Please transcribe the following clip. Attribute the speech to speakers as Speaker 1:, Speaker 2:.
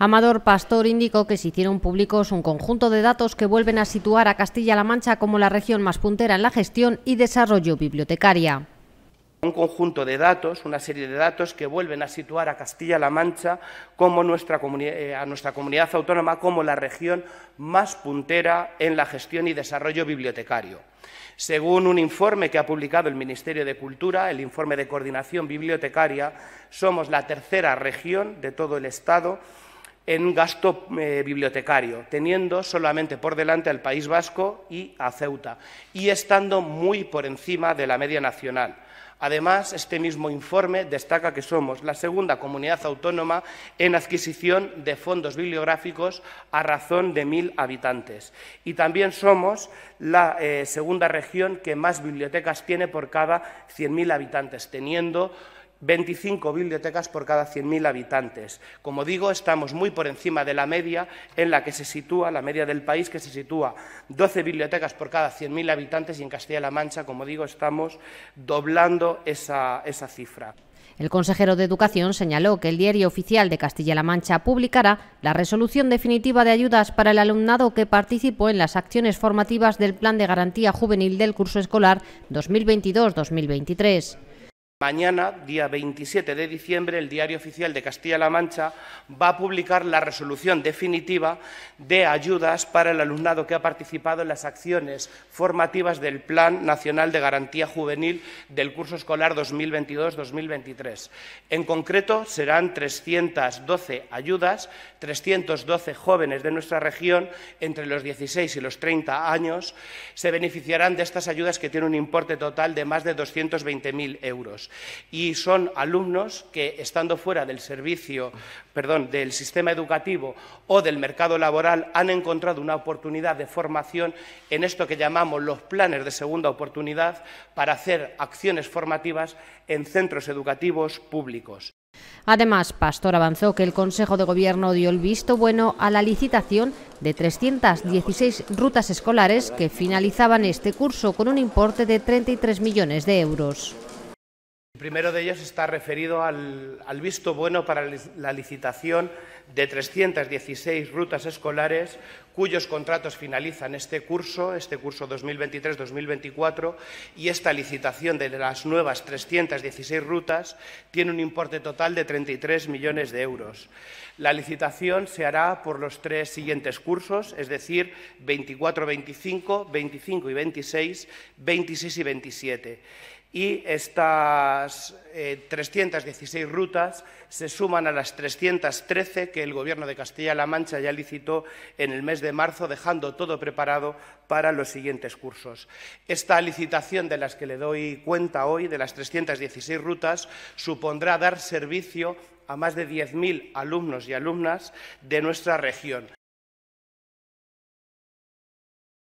Speaker 1: Amador Pastor indicó que se hicieron públicos un conjunto de datos que vuelven a situar a Castilla-La Mancha como la región más puntera en la gestión y desarrollo bibliotecaria.
Speaker 2: Un conjunto de datos, una serie de datos que vuelven a situar a Castilla-La Mancha como nuestra eh, a nuestra comunidad autónoma como la región más puntera en la gestión y desarrollo bibliotecario. Según un informe que ha publicado el Ministerio de Cultura, el informe de coordinación bibliotecaria, somos la tercera región de todo el Estado en gasto eh, bibliotecario, teniendo solamente por delante al País Vasco y a Ceuta, y estando muy por encima de la media nacional. Además, este mismo informe destaca que somos la segunda comunidad autónoma en adquisición de fondos bibliográficos a razón de mil habitantes. Y también somos la eh, segunda región que más bibliotecas tiene por cada 100.000 habitantes, teniendo 25 bibliotecas por cada 100.000 habitantes. Como digo, estamos muy por encima de la media en la que se sitúa, la media del país, que se sitúa 12 bibliotecas por cada 100.000 habitantes y en Castilla-La Mancha, como digo, estamos doblando esa, esa cifra.
Speaker 1: El consejero de Educación señaló que el diario oficial de Castilla-La Mancha publicará la resolución definitiva de ayudas para el alumnado que participó en las acciones formativas del Plan de Garantía Juvenil del curso escolar 2022-2023.
Speaker 2: Mañana, día 27 de diciembre, el Diario Oficial de Castilla-La Mancha va a publicar la resolución definitiva de ayudas para el alumnado que ha participado en las acciones formativas del Plan Nacional de Garantía Juvenil del curso escolar 2022-2023. En concreto, serán 312 ayudas, 312 jóvenes de nuestra región entre los 16 y los 30 años se beneficiarán de estas ayudas que tienen un importe total de más de 220.000 euros. Y son alumnos que, estando fuera del servicio, perdón, del sistema educativo o del mercado laboral, han encontrado una oportunidad de formación en esto que llamamos los planes de segunda oportunidad para hacer acciones formativas en centros educativos públicos.
Speaker 1: Además, Pastor avanzó que el Consejo de Gobierno dio el visto bueno a la licitación de 316 rutas escolares que finalizaban este curso con un importe de 33 millones de euros.
Speaker 2: El primero de ellos está referido al, visto bueno para la licitación de 316 rutas escolares cuyos contratos finalizan este curso, este curso 2023-2024, y esta licitación de las nuevas 316 rutas tiene un importe total de 33 millones de euros. La licitación se hará por los tres siguientes cursos, es decir, 24-25, 25 y 26, 26 y 27 y estas 316 eh, rutas se suman a las 313 que el Gobierno de Castilla-La Mancha ya licitó en el mes de marzo, dejando todo preparado para los siguientes cursos. Esta licitación de las que le doy cuenta hoy, de las 316 rutas, supondrá dar servicio a más de 10.000 alumnos y alumnas de nuestra región.